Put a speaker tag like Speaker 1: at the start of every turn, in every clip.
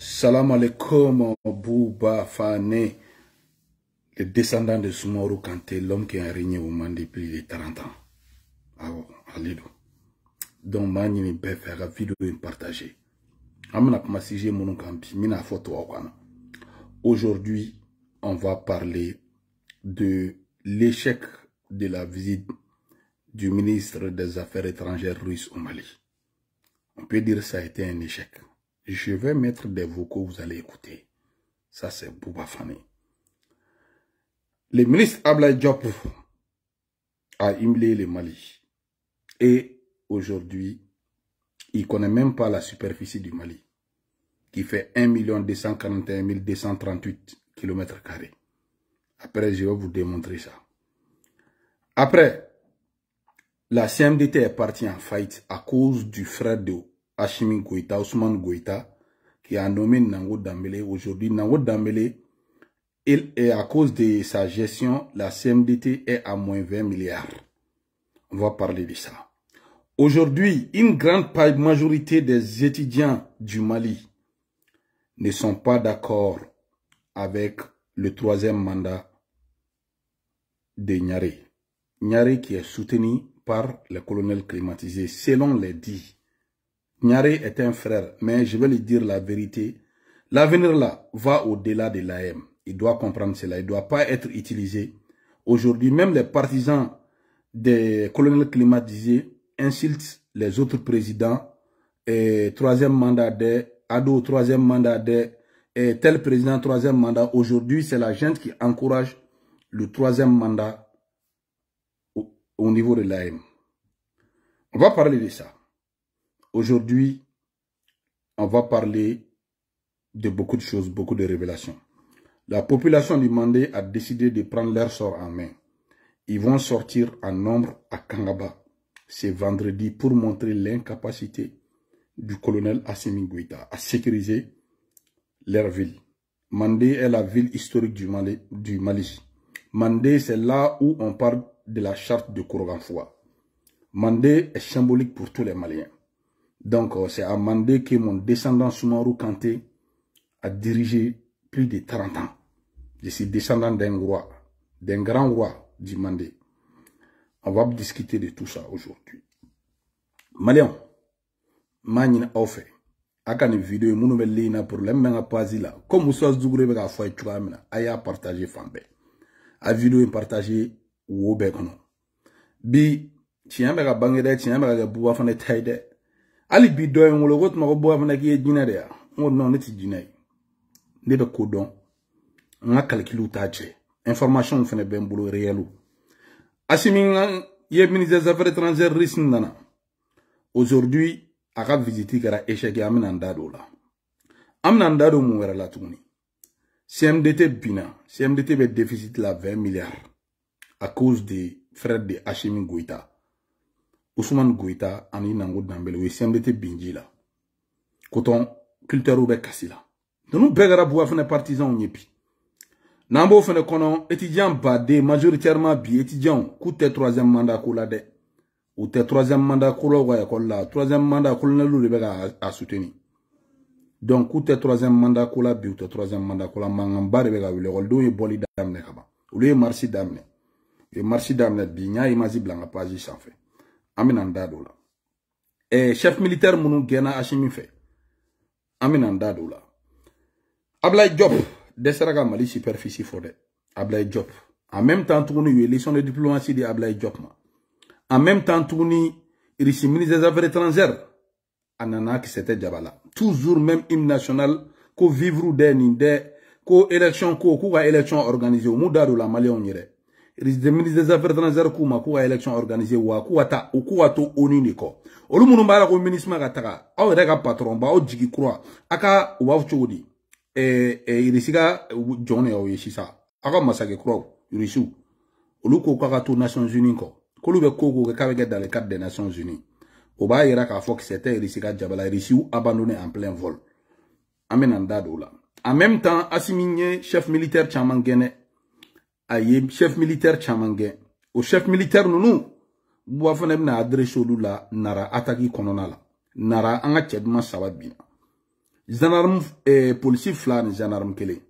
Speaker 1: Salam alaikum, Bouba Fane, le descendant de Soumaoro Kanté, l'homme qui a régné au monde depuis les 30 ans. Ah, Donc, moi, je vais partager. Aujourd'hui, on va parler de l'échec de la visite du ministre des Affaires étrangères russe au Mali. On peut dire que ça a été un échec. Je vais mettre des vocaux, vous allez écouter. Ça, c'est Bouba Fane. Le ministre Ablay Diop a humilié le Mali. Et aujourd'hui, il ne connaît même pas la superficie du Mali, qui fait 1 241 238 km. Après, je vais vous démontrer ça. Après, la CMDT est partie en faillite à cause du frais d'eau. Hashimi Goïta, Ousmane Goïta, qui a nommé Nango Dambélé. Aujourd'hui, Nango Dambélé, il est à cause de sa gestion, la CMDT est à moins 20 milliards. On va parler de ça. Aujourd'hui, une grande majorité des étudiants du Mali ne sont pas d'accord avec le troisième mandat de Nyaré. Nyaré qui est soutenu par le colonel climatisé, selon les dits Nyari est un frère, mais je vais lui dire la vérité. L'avenir là va au-delà de l'AM. Il doit comprendre cela. Il ne doit pas être utilisé. Aujourd'hui, même les partisans des colonels climatisés insultent les autres présidents et troisième mandat des Ado, troisième mandat des et tel président, troisième mandat. Aujourd'hui, c'est la gente qui encourage le troisième mandat au, au niveau de l'AM. On va parler de ça. Aujourd'hui, on va parler de beaucoup de choses, beaucoup de révélations. La population du Mandé a décidé de prendre leur sort en main. Ils vont sortir en nombre à Kangaba, ce vendredi, pour montrer l'incapacité du colonel Assimi à sécuriser leur ville. Mandé est la ville historique du Mali. Mandé, c'est là où on parle de la charte de Kourouganfoua. Mandé est symbolique pour tous les Maliens. Donc, euh, c'est à Mandé que mon descendant Soumarou Kanté a dirigé plus de 30 ans. Je suis descendant d'un roi, d'un grand roi du Mandé. On va discuter de tout ça aujourd'hui. Malion, Magnine Ofe, Akan vidéo, mon nouvel lien problème, mais pas là. Comme vous savez, vous avez fait un choix, aya partagé Fambé. A vidéo partagé, ou au Bi, tiens, mais à Bangladesh, tiens, mais à Fane hali bi dɔ ye n wolo ko tuma ko bɔya fana k'i ye jinɛ de ya n ko non ne ti jinɛ ye ne bɛ ko dɔn n ka kalikiliw t'a cɛ information fana bɛ n bolo réel asimi n ye ministre des affaires étrangères russe nana aujourd'hui a ka visite kɛra échec ye an bɛna n da don o la an bɛna n da don mun wɛrɛ la tuguni CMDT bina CMDT bɛ déficit la 20 milliards à cause des frères de Hashimi Goïta usumani goyita ani nango danbele o ye cmdt binji la kotɔn cultɛrw bɛ kasi la nunu bɛɛ kɛra buwa fɛnɛ partisanw ye bi n'an b'o fɛnɛ kɔnɔ étudiant baden majoritairement bi étudiantw k'u tɛ troisième mandat ko la dɛ u tɛ troisième mandat kolaw ka ekɔli la troisième mandat kolonɛliw de bɛ ka a suteni donc k'u tɛ troisième mandat ko la bi u tɛ troisième mandat ko la mankanba de bɛ ka wuli ekɔlidenw ye bɔli daminɛ ka ban olu ye marisi daminɛ u ye marisi daminɛ bi n y'a image bila n ka page sanfɛ Ame nan dadou la. E eh, chef militer mounou gena asimife. Ame nan dadou la. Ablaye djop. Deseraga mali siperfisi fode. Ablaye djop. An menm tan tou ni yue lison de diploansi di ablaye djop ma. An menm tan tou ni irisi mini zezavere tranzer. An nanan ki sete djabala. Touzour menm im nasyonal. Ko vivrou de nin de. Ko eleksyon ko. Ko ga eleksyon organize ou mou dadou la mali an nirey. ministre des affaires étrangères k'u ma k'u élection organisée wa k'u ka k'u ka to olu minnu b'a ko patron ba aw jigi kura a ka Et b'a fɔ cogo di ɛɛ ɛ irisi ka jɔn olu ko k'a Nations Unies kɔ k'olu bɛ ko ko k'a dans le cadre des Nations Unies o b'a yira k'a que c'était irisi jabala Irisu abandonné en plein vol an bɛ en même temps Asimi chef militaire Chamangene. a ye chef militaire caman kɛ o chef militaire ninnu buwa fana bɛna adresse olu la nara ataki kɔnɔna la nara an ka cɛ duman saba binna gendarme eh, polisi fila ni gendarme kelen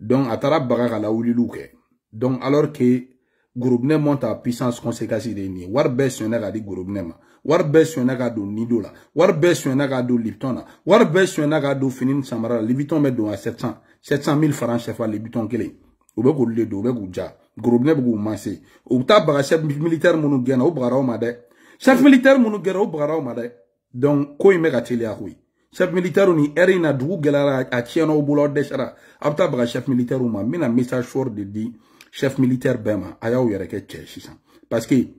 Speaker 1: donc a taara baga ka lawuliliw kɛ donc alors que gorobinɛ e monte a puissance conséquence de ye nin ye wari bɛɛ sonyɛnɛ ka di gorobinɛ e ma wari bɛɛ sonyɛnɛ ka don nido la wari bɛɛ sonyɛnɛ ka don lipton na wari bɛɛ sonyɛnɛ ka don fini ni samara la libitɔn bɛ don a 700 700 000 francs CFA libitɔn kelen u bɛ k'olu de don u bɛ k'u ja gorobinɛ bɛ k'u mase u bɛ taa baga chef militaire minnu gɛnna o bagara o ma dɛ chef militaire minnu gɛnna o bagara o ma dɛ donc ko in bɛ ka teliya koyi chef militaire ni ɛri in na dugu gɛlɛyara a tiɲɛna aw bolo aw dɛsɛra a bɛ taa baga chef militaire ma n bɛna message fort de di chef militaire bɛɛ ma a y'aw yɛrɛ kɛ cɛ ye sisan parce que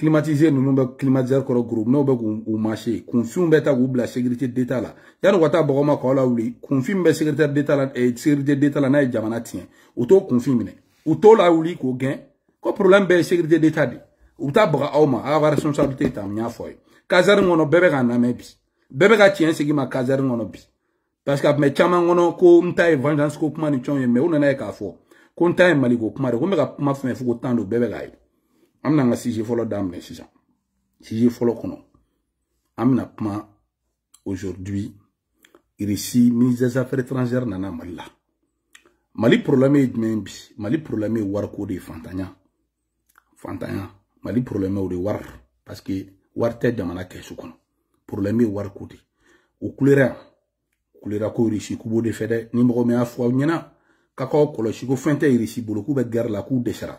Speaker 1: climatisé ninnu bɛ climatiseur kɔrɔ groupe n'o bɛ k'u marché kunfinw bɛ ta k'u bila sécurité d'état la yanni u ka taa bɔgɔ ma k'aw lawuli kunfin min bɛ sécuritaire d'état la eh, sécurité d'état la n'a ye jamana tiɲɛ u t'o kunfin minɛ u t'o lawuli k'o gɛn ko problème bɛɛ ye sécurité d'état de u bɛ taa baga aw ma aw ka responsabilité ta n y'a fɔ a ye caserne kɔnɔ bɛɛ bɛ k'a lamɛn bi bɛɛ bɛ ka tiɲɛ segin ma caserne kɔnɔ bi parce que a tun bɛ caman kɔnɔ ko n ta ye vengeance ko kuma ni fɛnw ye mais u nana ye k'a fɔ ko n ta ye maliko kuma de ko n bɛ ka kuma fɛn fɛn fɔ ko tan don bɛɛ bɛ k'a ye an bɛna an ka sije fɔlɔ daminɛ sisan sije fɔlɔ kɔnɔ an bɛna kuma aujourd'hui irisi ministre des affaires étrangères nana mali la mali problème ye jumɛn ye bi mali problème ye wariko de ye fantanya fantanya mali problème o de ye wari parce que wari tɛ jamana kɛsu kɔnɔ problème ye wariko de o kulera yan kulera ko irisi k'u b'o de fɛ dɛ ni mɔgɔ min y'a fɔ aw ɲɛna ka k'aw kɔlɔsi ko fɛn tɛ irisi bolo k'u bɛ gɛrɛ la k'u dɛsɛra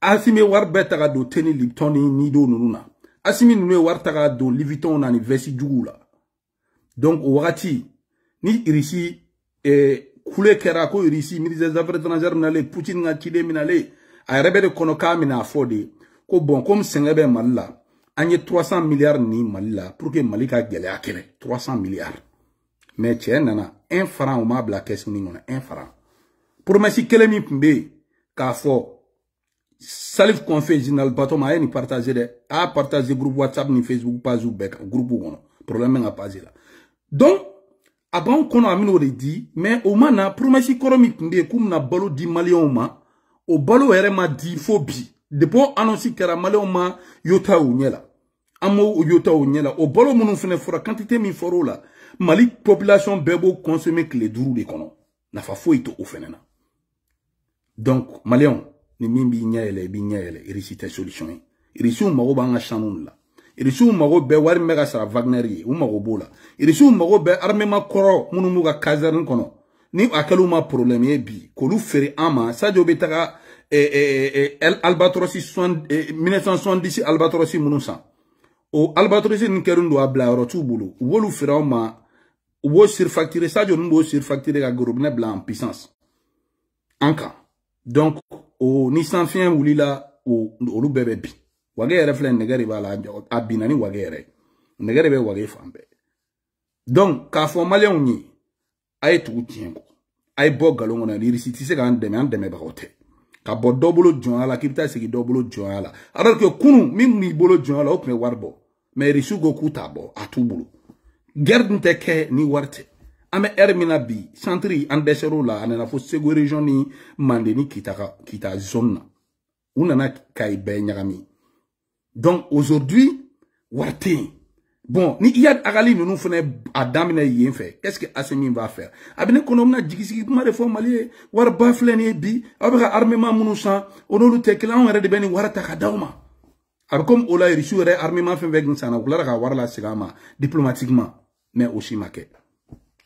Speaker 1: Asi mi war bet taga do teni lipton ni nido nou nou na. Asi mi nou me war taga do liviton nan vesi djougou la. Donk wakati, ni irisi, e, koule kera ko irisi, Mirza Zafretanajar mnali, Poutin Ngatide mnali, ay rebe de konoka mnen a fode, kou bon, kou msengebe manila, anye 300 milyar ni manila, prouke mali ka gyele a kele, 300 milyar. Me tye nana, 1 faran ou ma blakes mnen yon, 1 faran. Proume si kele mip mbe, ka fote, salif confin général bato ma a ye nin partage dɛ a y'a partage groupe whatsapp ni facebook page bɛɛ kan groupe kɔnɔ problème bɛ n ka page la donc a b'anw kɔnɔ an ben'o de di mais o ma na promɛsi kɔrɔ min tun be yen k'u bena balo di maliyɛnw ma o balo yɛrɛ ma di fo bi depuis annonce kɛra maliyɛnw ma yota u ɲɛ la an m'o yota u ɲɛ la o balo minnu fɛnɛ fɔra quantité min fɔr'o la mali population bɛɛ b'o consommer kile duuru de kɔnɔ nafa foyi to o fɛnɛ na donc maliyɛnw ni min b'i ɲɛ yɛlɛ i b'i ɲɛ yɛlɛ irisi tɛ solution ye irisiw mago b'an ka sanu la irisiw mago bɛɛ wari min bɛ ka sara wagner ye u mago b'o la irisiw mago bɛ armema kɔrɔ minnu b'u ka kazɛrni kɔnɔ ni a kɛl'u ma problème ye bi k'olu feere an ma sadio bɛ taga eh, eh, eh, albatrosi 1970 albatrosi minnu san o albatrosi ninnu kɛlen don a bila yɔrɔ t'u bolo u b'olu feere anw ma u b'o surfacturer sadio ninnu b'o surfacturer ka gorobinɛ bila en puissance an kan donc o ni sanfiɲɛ wulila olu bɛɛ bɛ bin wage yɛrɛ filɛ nɛgɛ de b'a la a binna ni wage yɛrɛ nɛgɛ de bɛ wage fan bɛɛ donc k'a fɔ maliyɛnw ye a ye tugu tiɲɛ kɔ a ye bɔ galon kɔnɔ irisi tɛ se k'an dɛmɛ an dɛmɛbagaw tɛ ka bɔ dɔ bolo jɔnya la k'i bɛ taa sigi dɔ bolo jɔnya la alors que kunu min kun b'i bolo jɔnya la o tun bɛ wari bɔ mais irisiw ko k'u t'a bɔ a t'u bolo guerre dun tɛ kɛ ni wari tɛ an bɛ ɛri min na bi santiri an dɛsɛr'o la a nana fo segu region ni mande ni kita kita zone na u nana kayi bɛɛ ɲagami donc aujourd'hui wari tɛ yen bon ni iyad agali ninnu fɛnɛ a daminɛ yen fɛ qu'est ce que asimi b'a fɛ a bɛ ne kɔnɔ bɛna jigisigi kuma de fɔ mali ye wari ba filɛ nin ye bi aw bɛ ka armement minnu san o n'olu tɛ kelen anw yɛrɛ de bɛ nin wari ta ka d'aw ma a bɛ komi o la irisiw yɛrɛ armement fɛn fɛn sanna u tilara ka wari lasegin an ma diplomatiquement mais o si ma kɛ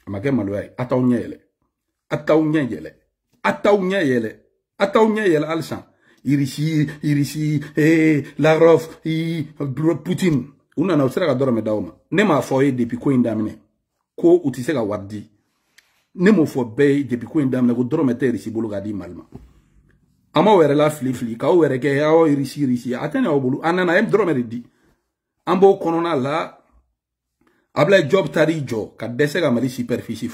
Speaker 1: amake maloya ye a t'aw ɲɛ yɛlɛ a t'aw ɲɛ yɛlɛ a t'aw ɲɛ yɛlɛ a t'aw ɲɛ yɛlɛ halisa irisi irisi ee lavrov i putin u nana u sera ka dɔrɔmɛ d'aw ma ne m'a fɔ ye ko in ko u se ka wari di ne m'o fɔ bɛɛ ye depi ko in daminɛ ko dɔrɔmɛ tɛ irisi bolo k'a di mali ma an b'aw yɛrɛ la fili fili k'aw yɛrɛ kɛ aw irisi irisi a tɛ anana aw bolo an nana a di an b'o la Abel Job tari jɔ ka ka Mali superficie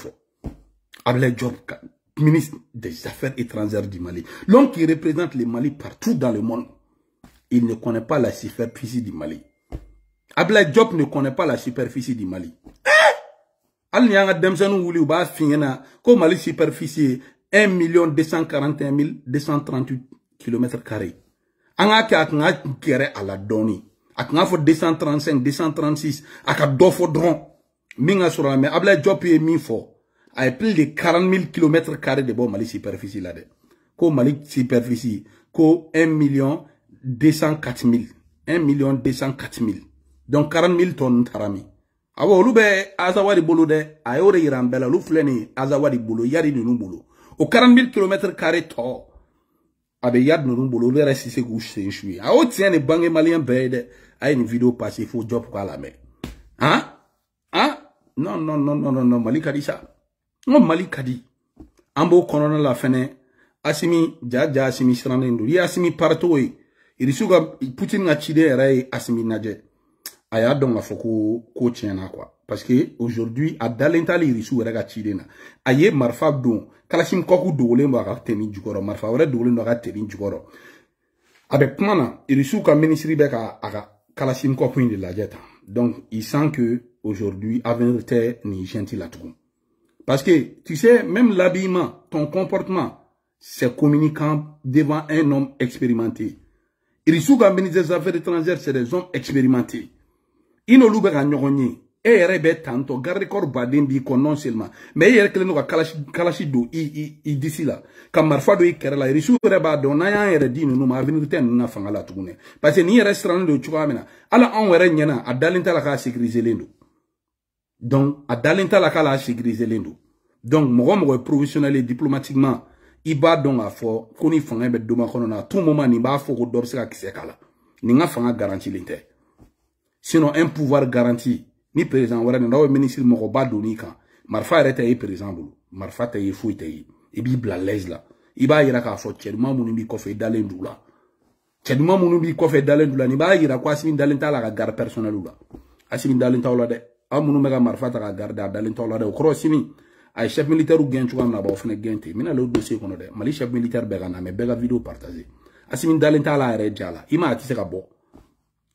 Speaker 1: Job ministre des affaires étrangères du Mali l'homme qui représente le Mali partout dans le monde il ne connaît pas la superficie du Mali Abel Job ne connaît pas la superficie du Mali hein? hali ni an ka denmisɛnninw b'a ko Mali superficie 1 million 241 238 km2. Anga k'a kɛ a kun la a tun k'a 235 236 a do dɔ fɔ dɔrɔn min ka sɔrɔ la mɛ abulayi jɔp plus de 40 000 kilomètres carrés de bɔ mali superficie la dɛ ko mali superficie ko 1 million 204 000 1 million 204 000 donc 40 000 tonnes tarami. min awɔ olu bɛ azawadi de Ayore an bɛɛ la olu filɛ nin ye azawadi bolo yari o 40 000 kilomètres carrés tɔ a bɛ yadu ninnu bolo olu yɛrɛ si se k'u sen su ye a y'o e tiɲɛ ni bange maliyɛn bɛɛ ye dɛ a ye nin video pase fo jɔp k'a lamɛn han han non non non non non mali ka di sa n ko mali ka di an b'o kɔnɔna la fɛnɛ asimi jaja asimi sirannen don i ye asimi paritogo ye irisiw ka putini ka ciden yɛrɛ ye asimi najɛ aya don la k'a ko ko parce que aujourd'hui a dalen t'ale irisiw yɛrɛ ka ciden na marfa ye marifa don kalasi kɔku dogolen don a ka tɛni jukɔrɔ marfa a ka tɛni jukɔrɔ a bɛ ka minisiri bɛ ka ko indi la jeta donc il sent que aujourd'hui avenir ni gentil la parce que tu sais même l'habillement ton comportement c'est communicant devant un homme expérimenté irisiw ka ministre des affaires étrangères c'est des hommes expérimentés i n'olu bɛ ka ɲɔgɔn ye e yɛrɛ bɛ tantɔ garde corps baden b'i kɔ non seulement mais e yɛrɛ kɛlen do ka kalasi kalasi don i i i disi la ka marifa don i kɛrɛ la irisiw yɛrɛ b'a dɔn n'an y'an yɛrɛ di ninnu ma avenir tɛ ninnu na fanga la tuguni parce que nin yɛrɛ sirannen don cogoya min na hali anw yɛrɛ ɲɛna a dalen t'a la k'a sécuriselen don donc a dalen t'a la k'ale a sécuriselen don donc mɔgɔ mɔgɔ ye professionnel ye diplomatiquement i b'a dɔn k'a fɔ ko ni fanga bɛ doma kɔnɔ na à tout moment nin b'a fɔ ko dɔ bɛ se ka kisɛ k'a la nin ka fanga garantilen tɛ sinon un pouvoir garanti ni président wɛrɛ nana aw bɛ minisiri mɔgɔba donni kan marifa yɛrɛ tɛ ye président bolo marifa tɛ ye foyi tɛ ye i b'i bila lɛze la i b'a yira k'a fɔ cɛ duman minnu b'i kɔfɛ i dalen d'u la cɛ duman minnu b'i kɔfɛ i dalen d'u la nin b'a yira ko asimi dalen t'a la ka garde personnel la asimi dalen t'aw la dɛ aw minnu bɛ ka marifa ta ka garde a dalen t'aw la dɛ o kɔrɔ sini a ye chef militaire gɛn cogoya min na a b'aw fana gɛn ten n bɛna l'o dossier kɔnɔ dɛ mali chef militaire bɛɛ ka na mɛ bɛɛ ka vidéo partager asimi dalen t'a la a yɛrɛ ja la i ma a tɛ se ka bɔ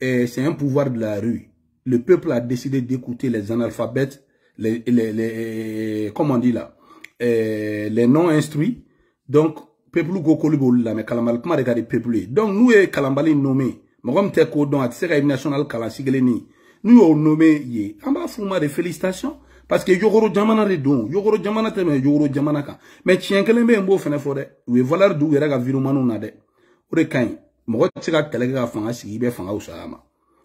Speaker 1: c'est un pouvoir de la rue. Le peuple a décidé d'écouter les analphabètes, les, les, les, eh, comment on dit là, eh, les non-instruits. Donc, peuple go kolibo la mais kalamal comment regarder peuple. Donc, nous est eh, kalambali nommé. Mogom te ko don atisera national kalasigeleni. Nous on nommé yé. Amba fuma de félicitations. parce que yogoro jamana de don yogoro jamana teme, mɛ yogoro jamana ka. Mais tiɲɛ kelen bɛ yen n b'o fana fɔ dɛ u ye valeur Mwen wè chikat keleke ka fang a si, ibe fang a ou sa ama.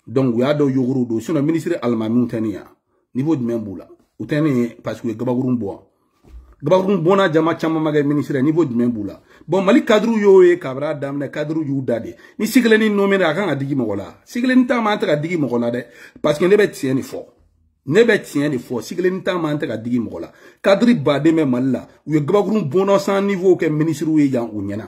Speaker 1: Don wè a do yu grou do. Sinon, minisire alman mi ou teni ya. Nivou di men bou la. Ou teni e, paskou e gebagouroun bon. Gebagouroun bon a, jama chanman ma gen minisire, nivou di men bou la. Bon, mali kadrou yo e, kabra damne, kadrou yu dade. Ni sikele ni nomen a, kan a digi mou la. Sikele ni tan mantek a digi mou la de. Paske nebe tseni fò. Nebe tseni fò, sikele ni tan mantek a digi mou la. Kadri ba de men man la. Ou e gebagouroun bon an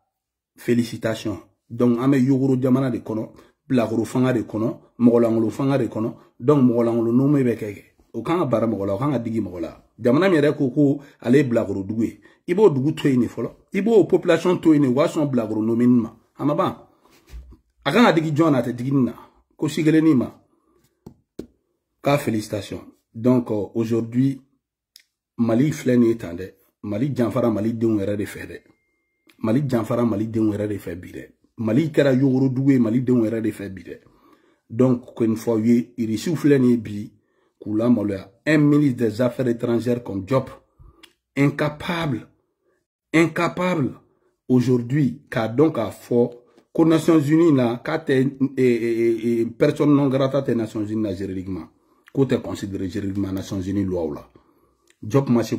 Speaker 1: félicitation donc an bɛ yogoro jamana de kɔnɔ bilakoro fanga de kɔnɔ mɔgɔlankolo fanga de kɔnɔ donc mɔgɔlankolo numu bɛ kɛ o kan ka baara mɔgɔ la o kan ka digi mɔgɔ la jamana min yɛrɛ ko ko ale ye bilakoro dugu ye i b'o dugu to yen de fɔlɔ i b'o population to yen de o b'a sɔn bilakoro nomini ma a ma ban a kan ka digi jɔn na a tɛ digi nin na ko si kelennin ma k'a félicitation donc euh, aujourd'hui mali filɛ nin ye tan dɛ mali janfara mali denw yɛrɛ de fɛ dɛ Malik janfara Malik de fɛ bi Malik Malik de donc une fois oui, il irisiw un ministre des affaires étrangères comme Job, incapable incapable aujourd'hui car donc à fort, les nations unies là, les et personne non grata des nations unies na juridiquement k'o considéré juridiquement nations unies Job la Diop ma se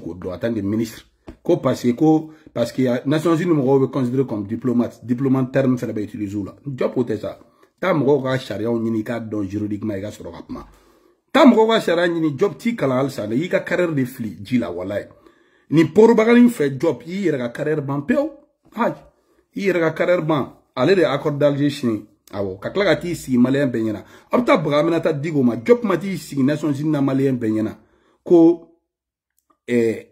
Speaker 1: ministre ko parce que ko parce que Nations Unies mɔgɔw comme diplomate diplomate terme c'est utiliser la jɔ utilisé là sa taa mɔgɔw ka sariyaw ɲini i k'a dɔn juridiquement i ka sɔrɔ ka kuma taa mɔgɔw ka ni t'i carrière de fili ji la ni pour pour in fait job i yɛrɛ carrière ban pewu hayi i yɛrɛ carrière ban Allez de accords accord d'Alger signé awɔ ka tila ka malien sigi abta bɛɛ ɲɛna aw bɛ ma Nations Unies na malien bɛɛ ben, ko eh,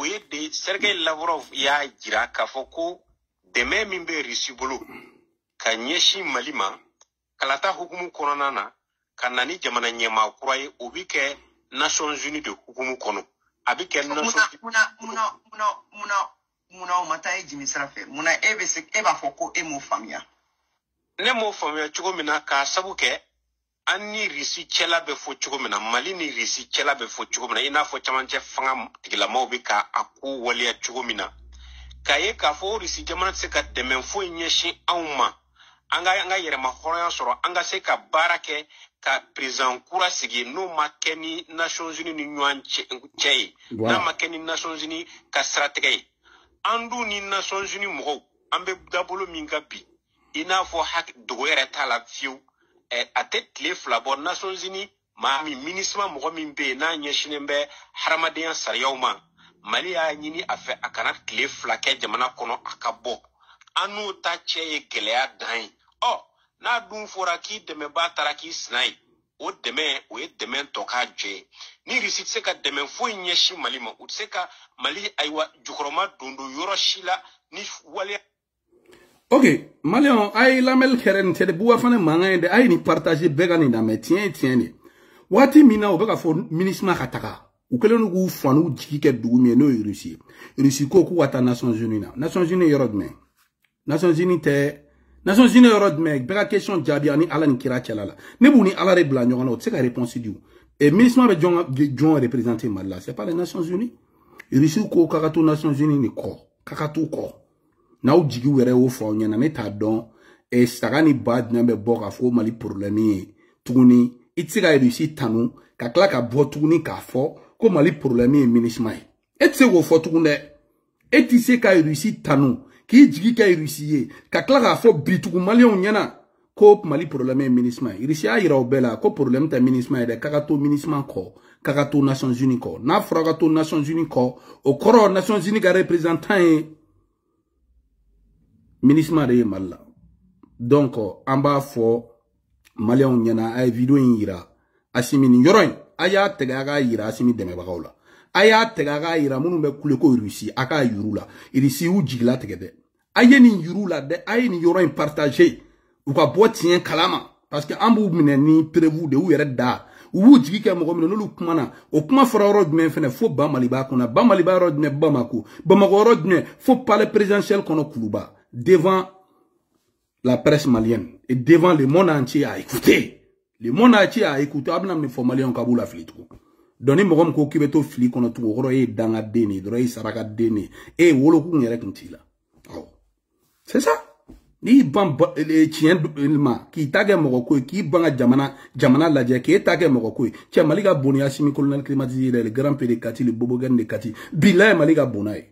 Speaker 1: Oye de, Sergei Lavrov
Speaker 2: ya jira ka foko deme mime risibolu. Ka nyeshi malima, kalata hukumu kono nanan, ka nanidjamanan nye mawkwaye, obike nasyon zuni de hukumu kono. Abike nanason zuni. Mwena, mwena, mwena, mwena, mwena, mwena, mwena, mwena, mwena, mwena, mwena, mwena, mwena, mwena, mwena, mwena, mwena, mwena, mwena. an ni risi cɛla bɛ fɔ cogo min na mali ni risi cɛla bɛ fɔ cogo min na i n'a fɔ camancɛ fanga tigilamaw be ka a ko waleya cogo min na k'a ye k'a fɔ o risi jamana tɛ se ka dɛmɛ foyi ɲɛsin anw ma an ka an ka yɛrɛma hɔrɔnya sɔrɔ an ka se ka baara kɛ ka president kura sigi n'o ma kɛ ni nations unis ni ɲɔgɔn cɛ ye n'a ma kɛ ni nations unis ka siratigɛ ye an dun ni nations unis mɔgɔw an be dabolo min ka bi i n'a fɔ dogo yɛrɛ t'a la fiyewu Eh, a tɛ tile fila bɔ nations unis maa min minisima mɔgɔ min bɛ yen n'a ɲɛsinnen bɛ hadamadenya sariyaw ma mali y'a ɲini a fɛ a kana tile fila kɛ jamana kɔnɔ a ka bɔ an n'o ta cɛ ye gɛlɛya dan ye ɔ n'a dun fɔra k'i dɛmɛbaa taara k'i sina ye o dɛmɛ o ye dɛmɛ tɔ k'a jɔ ye ni risi tɛ se ka dɛmɛ foyi ɲɛsin mali ma u tɛ se ka mali ayiwa jukɔrɔma don yɔrɔ si la ni
Speaker 1: waleya Ok, malyon, ay la mel keren, te de bou a fane mangen, de ay ni partaje bega ni dame, tiyen tiyen ni. Wate mina ou beka foun, minisman kataka, ou kele nou gou fwan ou jikiket dougoumye nou Eurusie. E Eurusie kou kou ata Nason Zuni na. Nason Zuni yorod men. Nason Zuni te, Nason Zuni yorod men, beka kesyon djabyani ala ni kirakela la. Nebouni ala re blan yoronot, se ka reponsi di ou. E minisman bejou an reprezenti madla, se pa le Nason Zuni? Eurusie kou kakatu Nason Zuni ni kor, kakatu kor. Na ou jigi were ou fwa ou nye nan e ta don E stakani bad nye mbe bok a fwo mali problemi e Tugni Itse ka irisi tanou Kak la ka bwo e e. e tugni ka fwo Ko mali problemi e minismay Etse wofo tugne Etise ka irisi tanou Ki jigi ka irisi ye Kak la ka fwo bitu kou mali ou nye nan Ko mali problemi e minismay Irisi a ira ou be la Ko problemi te minismay de Kakato minisman ko Kakato nasyon zuni ko Nafra kato nasyon zuni ko Okoro nasyon zuni ka reprezentan e minisima de mali donc an b'a fɔ maliyɛnw ɲɛna a ye video in yira asimi nin yɔrɔ in a y'a tɛgɛ a k'a yira asimi dɛmɛbagaw la a y'a irisi a k'a yuru la irisi y'u jigila tigɛ dɛ a ye nin yuru la kalama parce que an b'u minɛ ni perewu de u yɛrɛ da u b'u jigi kɛ mɔgɔ minɛ n'olu kumana kuma fɔra yɔrɔ jumɛn fɛnɛ fo ba mali b'a kɔnɔ ba mali b'a yɔrɔ jumɛn bamako palais présidentiel kɔnɔ kuluba devant la presse malienne et devant le monde entier à écouter. Le monde entier à écouter. Abna me fo malien kabu la fili tugu. Doni mɔgɔ min ko k'i bɛ to fili kɔnɔ tugu o kɔrɔ e ye danga den de ye dɔrɔn e ye saraka den de ye e ye wolokun yɛrɛ kun t'i la awɔ c'est ça n'i ban tiɲɛ ma k'i ta kɛ mɔgɔ ko ye k'i ban ka jamana jamana lajɛ k'e ta kɛ mɔgɔ ko ye cɛ mali ka bonya simi colonel climatisé yɛrɛ le grand pere kati le bobogɛni de kati bi la ye mali ka bonya ye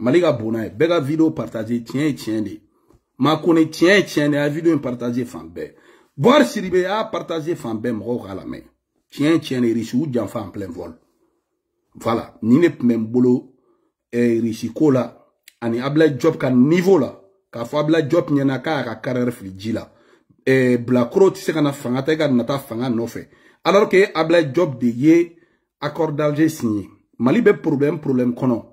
Speaker 1: mali ka bon n'a ye bɛɛ ka video partage tiɲɛ ye tiɲɛ de ye makone tiɲɛ ye tiɲɛ de ye a ye video in partage fan bɛɛ buhari siribe y'a partage fan bɛɛ mɔgɔw k'a lamɛn tiɲɛ ye tiɲɛ de ye risi u janfa en plein vol voilà nin de tun bɛ n bolo eh, risi ko la ani abdulayi job ka niveau la k'a fɔ abdulayi job ɲɛna k'a y'a ka carrière fili ji la eh, bilakoro tɛ se ka na fanga ta i ka nata fanga nɔfɛ alors que abdulayi job de ye accord d'alger signé mali bɛ problème problème kɔnɔ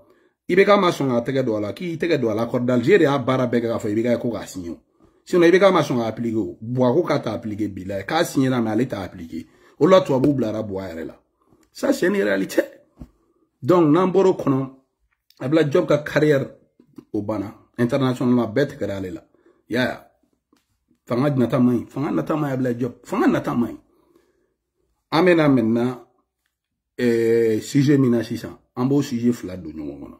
Speaker 1: i bɛ ka ma k'a tɛgɛ don a la k'i tɛgɛ don a la accord d'Alger y'a baara bɛɛ kɛ k'a fɔ i bɛ ka ko k'a signé o i bɛ ka ma k'a appliquer o Buwako ka t'a appliquer bi la k'a signé na mais ale t'a appliquer o la tubabuw bilara Buwa yɛrɛ la ça c'est une réalité donc n'an bɔr'o kɔnɔ Abdoulaye Diop ka carrière o banna international bɛɛ tigɛra ale la i fanga nata man ɲi fanga nata man ɲi Abdoulaye Diop fanga nata man ɲi an bɛ na maintenant eh, sujet min na sisan an b'o sujet fila don ɲɔgɔn kɔnɔ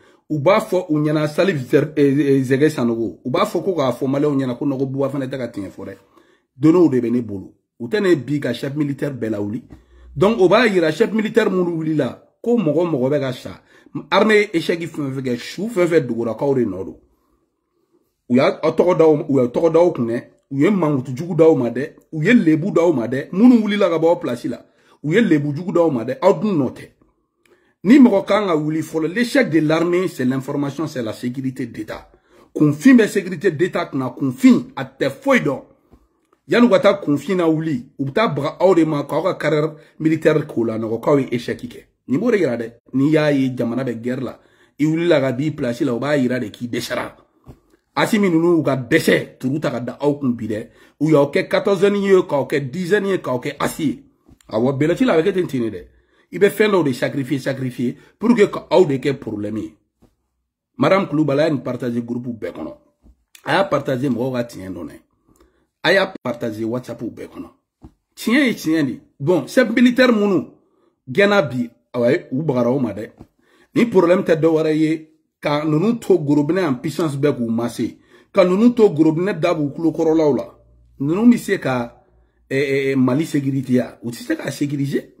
Speaker 1: u b'a fɔ u ɲɛna sali eh, eh, zɛgɛ sanogo u b'a fɔ ko k'a fɔ maliyɛw ɲɛna ko nɔgɔ buba fana tɛ ka tiɲɛ fɔ dɛ donnow de bɛ ne bolo u tɛ ne bi ka chef militaire bɛɛ lawuli donc o b'a yira chef militaire minnu wulila ko mɔgɔ mɔgɔ bɛ ka sa armée ye échec fɛn fɛn kɛ su fɛn fɛn dogorakaw de nɔ don u y'a tɔgɔ d'aw u y'a tɔgɔ d'aw kun dɛ u ye mankutu jugu d'aw ma dɛ u ye lebu d'aw ma dɛ minnu wulila ka bɔ aw place la u ye lebu jugu d'aw ma dɛ aw dun nɔ tɛ ni mɔgɔ kan ka wuli fɔlɔ l'échec de l'armée c'est l'information c'est la sécurité d'état kunfin bɛ sécurité d'état kunna kunfin a tɛ foyi dɔn yanni u ka taa kunfin na wuli u bɛ taa baga aw de ma k'aw ka carrière militaire k'o la nɔgɔ k'aw ye échec kɛ nin b'o de yira dɛ n'i y'a ye jamana bɛ guerre la i wulila ka b'i place la o b'a yira de k'i dɛsɛra asimi ninnu y'u ka dɛsɛ turu ta ka da aw kun bi dɛ u y'aw kɛ 14 ye k'aw kɛ 10 ye k'aw kɛ asi ye awɔ bɛlɛci la a bɛ kɛ ten ten de dɛ Il veut faire de sacrifier sacrifier pour que l'eau de quel problème madame Kouloubala, a groupe Elle a partagé partager groupe ka Elle a partagé whatsapp ou Bekono. tiens et bon c'est militaire nous gɛnna ah ou ayi ni problème de dɔwɛrɛ quand nous nous to groupe en puissance bɛɛ ou quand nous nous to groupe da b'u nous la nous nous nous ka eh, eh, eh, mali sécurité ah. ou u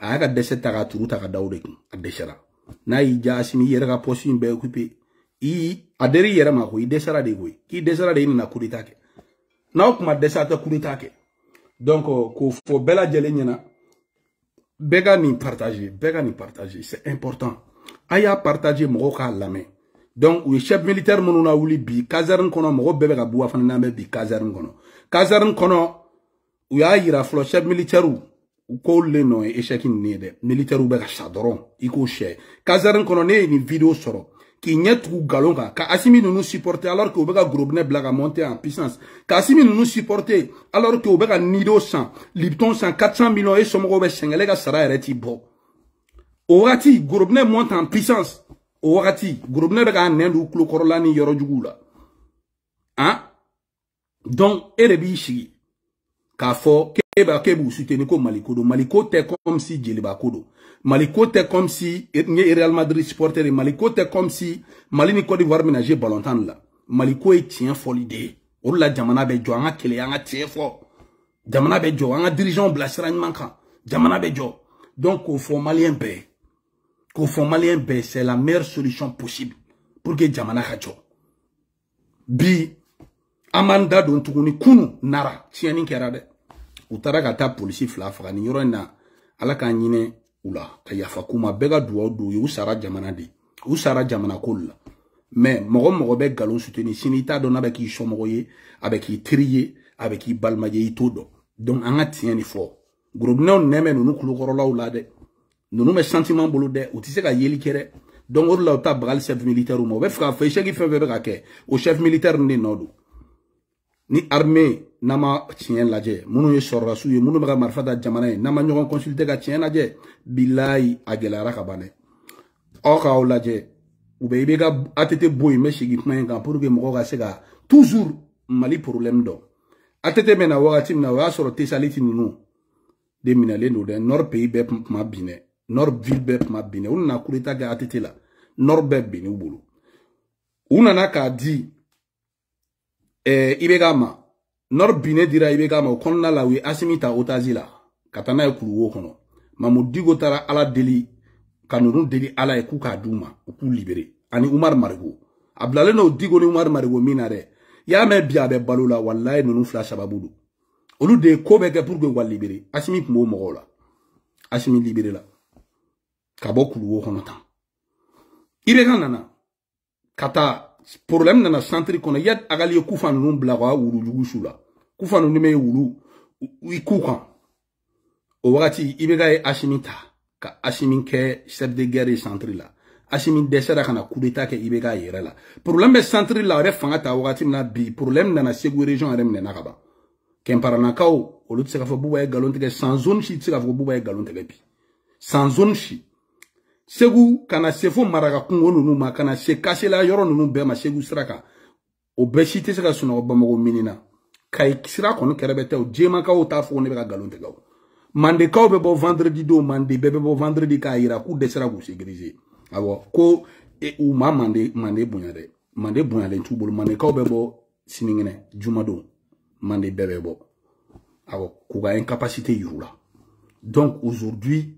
Speaker 1: a y'a ka dɛsɛ ta k'a turu ta ka da o de kun a dɛsɛra n'a y'i ja asimi i yɛrɛ ka pɔsi in bɛɛ okupe i a dɛr'i yɛrɛ ma koyi i dɛsɛra de koyi k'i dɛsɛra de i nana kudeta kɛ n'aw kuma dɛsɛ a tɛ kudeta kɛ donc euh, k'o fɔ bɛɛ lajɛlen ɲɛna bɛɛ ka nin partage bɛɛ ka nin partage c'est important a y'a partage mɔgɔw k'a lamɛn donc u ye chef militaire minnu na wuli bi caserne kɔnɔ mɔgɔ bɛɛ bɛ ka buwa fana n'an bɛ bi caserne kɔnɔ caserne kɔnɔ u y'a yira fɔlɔ chef militaire u no le nɔ ye militaire ou ka chadron dɔrɔn i k'o sɛ video sɔrɔ k'i ɲɛ Galonga. galon ka supporter alors que u bɛ ka blague monter en puissance ka asimi nous supporter alors que u nido san lipton san 400 millions et somme bɛ sɛngɛlɛ sara ereti bo. o monte en puissance o wagati gorobinɛ bɛ k'a nɛn don kulokɔrɔla ni yoro hein? donc elle est b'i sigi faut eh ben, maliko do maliko comme si le bakodo. maliko te comme si et Real Madrid supporter maliko te comme si malini Côte d'Ivoire ménager Balantan là. maliko est tient folle idée Oula jamana Bejo, jo anga kele anga tie fort.
Speaker 2: jamana Bejo,
Speaker 1: anga dirigeant blasira manka jamana Bejo. donc au fond malien B. Au fond malien B. c'est la meilleure solution possible pour que jamana kacho bi amanda don tuguni kunu nara Tiens kera u taara ka taa polisi fila faga nin yɔrɔ in na ala k'a ɲinɛ u la ka yafa k'u ma bɛɛ ka duwawu don u ye u sara jamana de u sara jamana ko la mɛ mɔgɔ mɔgɔ bɛ nkalon suteni sini i t'a dɔn n'a bɛ k'i sɔmɔgɔ ye a bɛ k'i teri ye a bɛ k'i balima ye i t'o dɔn donc an ka tiɲɛ de fɔ gorobinɛw nɛn bɛ ninnu kulokɔrɔlaw la dɛ ninnu bɛ sentiment bolo dɛ u tɛ se ka yeli kɛ dɛ donc o de la u ta bagali chef militaire ma u bɛ fɛ k'a fɔ échec fɛn fɛn bɛ ka kɛ o chef militaire nin de nɔ don ni armée n'an ma tiɲɛ lajɛ minnu ye sɔrɔrasiw ye minnu bɛ ka marifa ta jamana ye n'an ma ɲɔgɔn consulte ka tiɲɛ lajɛ bilayi a gɛlɛyara ka ban dɛ aw k'aw lajɛ u bɛ i bɛ ka ATT bon in bɛ segin kuma in kan pour que mɔgɔw ka se ka toujours Mali problème dɔn ATT bɛ na wagati min na o y'a sɔrɔ Tesaliti ninnu de minɛlen don dɛ Nord pays bɛɛ tun kuma bin dɛ Nord ville bɛɛ kuma bin dɛ u nana coup d'état kɛ ATT la Nord bɛɛ binn'u bolo u nana k'a di ɛɛ eh, IBK ma nɔri binne dira ibk ma o kɔnɔna la u ye asimi ta otazi la ka taa n'a ye kuruwo kɔnɔ mamu digo taara ala deli ka nunu deli ala ye k'u k'a d'u ma u k'u libere ani umar marigo a bilalen n'o digo ni umar marigo min na dɛ y'a mɛn bi a bɛ balo la walayi ninnu fila sababu don olu de ye ko bɛɛ kɛ pour que libere asimi tun b'o mɔgɔw la asimi libere la ka bɔ kuluwo kɔnɔ tan ibk nana ka taa problème nana centre kɔnɔ yad a ka li ye kufa ninnu bila ka wulujugu su la kufa ninnu bɛ wulu i k'u kan o wagati i bɛ ka ye asimi ta ka asimi kɛ chef de guerre ye centre la asimi dɛsɛra ka na coup d'état kɛ i bɛ k'a yɛrɛ la problème bɛ centre la yɛrɛ fanga ta wagati min na bi problème nana segu région yɛrɛ minɛna ka ban kɛmparanakaw olu tɛ se k'a fɔ buba ye nkalon tigɛ san zone si tɛ se k'a fɔ buba ye nkalon tigɛ bi san zone si segu ka na se fo maraka kungo nunu ma ka na se kasela yɔrɔ nunu bɛɛ ma segu sira kan o bɛɛ si tɛ se ka sunɔgɔ bamako minina kayi sira kɔni kɛrɛbɛ tɛ o jemakaw t'a fɔ ko ne bɛ ka galon tigɛ o mandekaw bɛ bɔ vendredi don mande bɛɛ bɛ bɔ vendredi k'a yira k'u dɛsɛra k'u sécuriser awɔ ko e, u ma mande mande bonya dɛ mande bonyalen t'u bolo mandekaw bɛ bɔ sinikɛnɛ juma don mande bɛɛ bɛ bɔ awɔ k'u ka incapacité yir'u la donc aujourd'hui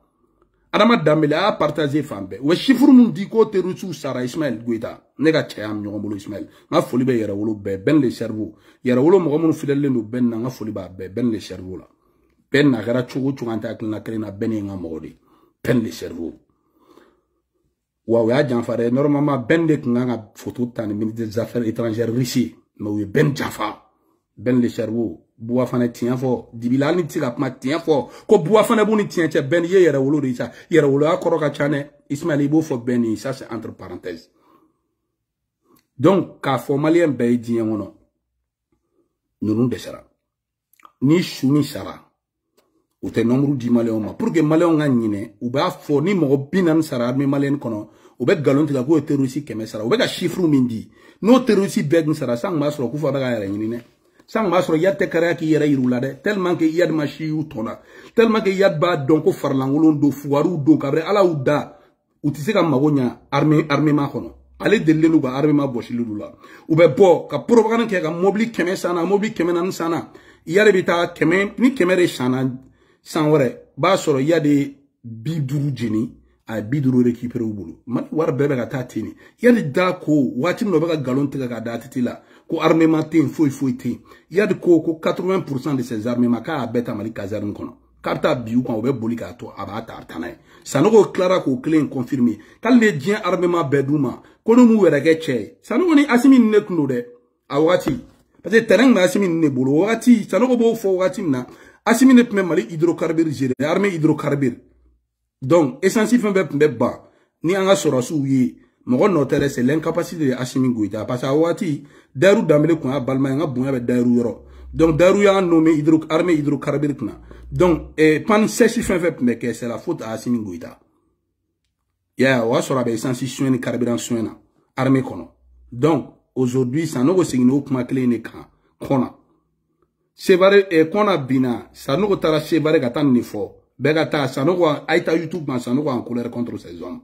Speaker 1: adama danbele a y'a partaze fan bɛɛ wa sifuru min di k'o terisiw sara ismaɛl goyita ne ka caya mi ɲɔgɔn bolo ismaɛl n ka foli bɛ yɛrɛwolo bɛɛ bɛn le sɛriwo yɛrɛwolo mɔgɔ minnu fidɛlen don bɛn na n ka foli b'a bɛɛ bɛn le sɛriwo la bɛn na kɛra cogo cogo an tɛ hakilina kelen na bɛn ne ye n ka mɔgɔ de bɛn le sɛriwo wa o y'a janfa dɛ normalement bɛn de tun kan ka foto ta ni ministre des affaires étrangères russe mais u ye bɛn janfa bɛn le sɛriwo buwa fana tiɲɛ fɔ dibila hali ni tɛ se ka kuma tiɲɛ fɔ ko buwa fana b'u ni tiɲɛ cɛ bɛn ni ye yɛrɛ wolo de ye sa yɛrɛ woloya kɔrɔ ka ca dɛ ismaɛl i b'o fɔ bɛn ni ça c'est entre parenthèse donc k'a fɔ maliyɛn bɛɛ ye diɲɛ kɔnɔ ninnu dɛsɛra ni su min sara u tɛ nɔmuru di maliyɛnw ma pour que maliyɛnw ka ɲinɛ u b'a fɔ ni mɔgɔ bi naani sara armée maliyɛni kɔnɔ u bɛ nkalon tigɛ k'o ye terorisi kɛmɛ sara u bɛ ka chiffre min di n'o terorisi bɛɛ tun sara sisan tun b'a sɔrɔ k'u fɔ a bɛ k'a yɛrɛ ɲini dɛ san b'a sɔrɔ yad tɛ kariya k'i yɛrɛ yiriw la dɛ tɛliman ke yad ma si y'u tɔnna tɛliman ke yad b'a dɔn ko farilankolon don fugariw don kabiri ala y'u da u tɛ se ka mago ɲa armema kɔnɔ ale delilen n'u ka armema bɔsili d'u la u bɛ bɔ ka propagande kɛ ka mobili kɛmɛ sanna mobili kɛmɛ naani sanna yari bɛ taa kɛmɛ ni kɛmɛ de sanna san wɛrɛ b'a sɔrɔ yade bi duuru jeni a bi duuru récupéré u bolo mali wari bɛɛ bɛ ka taa ten ne yali da ko waati min na u bɛ ka nkalon tigɛ ka da titi la ko armement te yen foyi foyi Il y a 80% de ces armements k'a a ta mali caserne kono karta bɛ ko bi à boli k'a to a b'a sanoko a confirmé. Quand les k'o kelen confirmé kal armement bedouma, ma ko n'u m'u yɛrɛ kɛ cɛ ni asimi nin de awati parce que terrain ma bɛ asimi nin de bolo o wagati b'o fo wagati asimi de tun mali hydrocarbure gérer armée hydrocarbure donc essentiel mbé mbé ba ni mɔgɔ nɔ tɛ dɛ c'est l'incapacité de Assimi Goïta parce que a waati Dayiru Danbele kun y'a balima ye n ka bonya bɛ Dayiru yɔrɔ donc Dayiru y'a nommé hydro armée hydrocarbure kunna donc eh, pan sèche fɛn fɛn tun bɛ kɛ c'est la faute à Assimi Goïta y'a yeah, o y'a sɔrɔ a bɛ essence soin ni carburant soin na armée kɔnɔ donc aujourd'hui Sanogo seginna o kuma kelen in de kan kɔnɔ Sevare eh, kɔnɔ binna Sanogo taara Sevare ka taa nin de fɔ bɛɛ ka taa Sanogo a ye taa YouTube kan Sanogo en colère contre ses hommes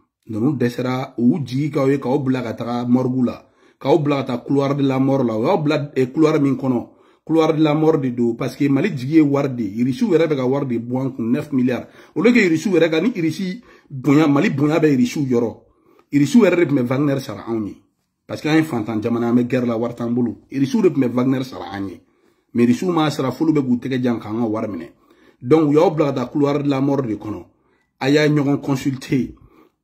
Speaker 1: donc dɛsɛra sera ou k'aw ye k'aw bila morgula taga mɔrigu couloir de la mort la ou blag bila eh, couloir min couloir de la mort de don parce que mali jigi ye il de ye irisiw yɛrɛ bɛ ka 9 milliards au lieu que irisiw yɛrɛ ka ni ici bonya mali bonya bɛ irisiw yoro il yɛrɛ de tun bɛ wagner sera anw parce que an fantan jamana me guerre la war t'an il irisiw de tun bɛ wagner sara an ye mais irisiw m'a sera f'olu bɛ k'u tɛgɛ jan k'an ka wari donc u blagata couloir de la mort de kono a y'a ɲɔgɔn consulter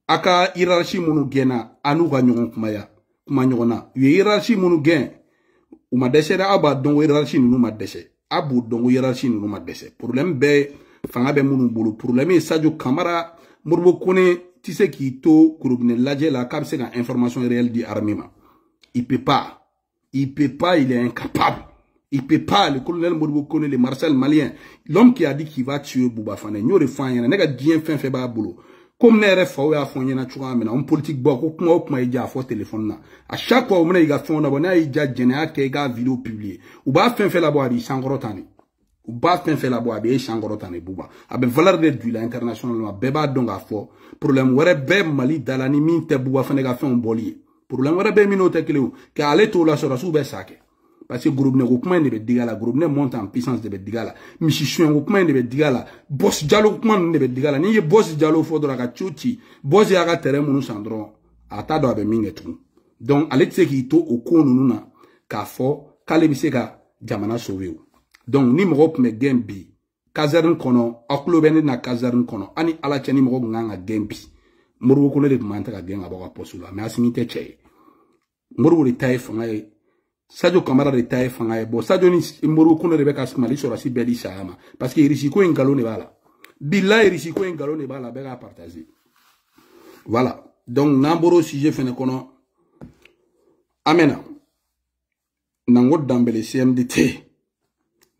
Speaker 1: a ka irarasi minnu gɛnna a n'u ka ɲɔgɔn kumaya kuma ɲɔgɔnna u ye irarasi minnu gɛn u ma dɛsɛ dɛ aw b'a dɔn ko irarasi ninnu ma dɛsɛ a b'u dɔn ko irarasi ninnu ma dɛsɛ porobilɛmu bɛɛ fanga bɛ minnu bolo porobilɛmu ye sajo kamara moribo kone tɛ se k'i to korobinɛ lajɛ la k'a bɛ se ka information réelle di armée ma il peut pas il peut pas il est incapable il peut pas le colonel Modibo Kone le Marcel Malien l'homme qui a dit qu'il va tuer Bouba Fane n'aurait rien ne ka diɲɛ fɛn fɛn b'a bolo komi ne yɛrɛ faw y'a fɔ n ɲɛna cogoya min na n politiki bɔ ko kuma o kuma i ja a fɔ telefɔni na a chaque fois u bɛna i ka fɛnw labɔ n'a y'i ja jɛnɛya kɛ i ka video publier u b'a fɛn fɛn labɔ a b'i sankɔrɔ tan de u b'a fɛn fɛn labɔ a b'e sankɔrɔ tan de buba a bɛ valeur de don i la internationalement bɛɛ b'a dɔn k'a fɔ problème wɛrɛ bɛ Mali da la ni min tɛ buba fana ka fɛnw bɔli ye problème wɛrɛ bɛ min n'o tɛ kelen ye k'ale t'o lasɔrɔ sugu bɛ sa kɛ parce que gorobinɛko kuma in de bɛ digi a la gorobinɛ monte en puissance de bɛ digi a la misi suɲɛko kuma in de bɛ digi a la bɔsi jalo kuma ninnu de bɛ digi a la n'i ye bɔsi jalo fɔ dɔrɔn a ka ciw ci bɔsi y'a ka tɛrɛn minnu san dɔrɔn a t'a dɔn a bɛ min kɛ tugun donc ale tɛ se k'i to o ko ninnu na k'a fɔ k'ale bɛ se ka jamana sauver o donc ni mɔgɔ tun bɛ gɛn bi kazɛrine kɔnɔ aw tulo bɛ ne na kazɛrine kɔnɔ ani ala cɛ ni mɔgɔ tun kan ka gɛn bi moribo kolo de tun man tɛ ka gɛn ka bɔ ka pɔsi la mais asimi tɛ cɛ ye moribo de ta ye fanga ye sadio kamara de ta ye fanga ye bɔn sadio ni moribo kunde de bɛ ka mali sɔrɔsi bɛɛ di saya ma parce que risiko in nkalon de b'a la bila risiko in nkalon de b'a la bɛɛ k'a partage voilà donc n'an bɔr'o sujet fɛnɛ kɔnɔ an bɛ na nango danbɛlɛ cmdt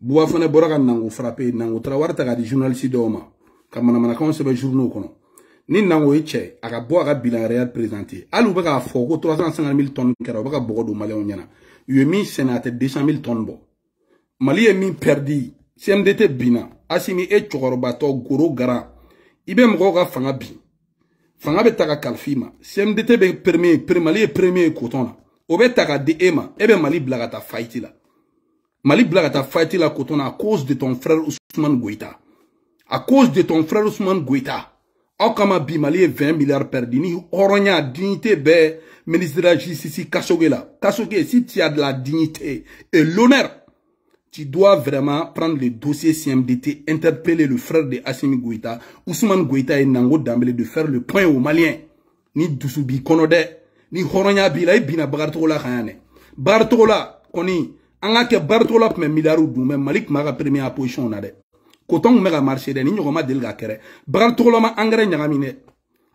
Speaker 1: buwa fɛnɛ bɔra ka nango frappe nango taara wari ta k'a di journaliste dɔw ma ka manamanakaw sɛbɛ journaux kɔnɔ ni nango ye cɛ a ka bɔ a ka bilan real présenter hali u bɛ k'a fɔ ko 350 000 tonnes kɛra u bɛ ka bɔgɔ don maliyɛnw ɲɛna u ye min sɛnɛ a tɛ 200000 tɔn bɔ mali ye min pɛrdi cmdt binna asimi e cɛkɔrɔbatɔ goro garan i bɛ mɔgɔw ka fanga bin fanga bɛ ta ka kalifi ma cmdt bɛ premier pre mali ye premier ye kotɔn na o bɛ ta ka di e ma e bɛ mali bila ka taa faiti la mali bila ka taa faiti la kotɔn na à cause de ton frère usman goita à cause de ton frère usman goita aw kama bi mali ye 20 milliard perdi ni hɔrɔnya dignité bɛɛ ministre de la justice kasoge la kasoge si tu as de la dignité et l'honneur tu dois vraiment prendre le dossier CMDT interpeller le frère de Assimi Goïta Ousmane Goïta et Nango Dambélé de faire le point aux Maliens ni dusu b'i kɔnɔ dɛ ni hɔrɔnya b'i la i binna bagaritogo la kan yanɛ bagaritogo la kɔni an ka kɛ bagaritogo la tun bɛ miliyariw dun mɛ mali tun b'a ka première position na dɛ kotɔn kun bɛ ka ni ɲɔgɔn ma deli ka kɛrɛ bagatɔgɔlama angɛrɛ ɲagami dɛ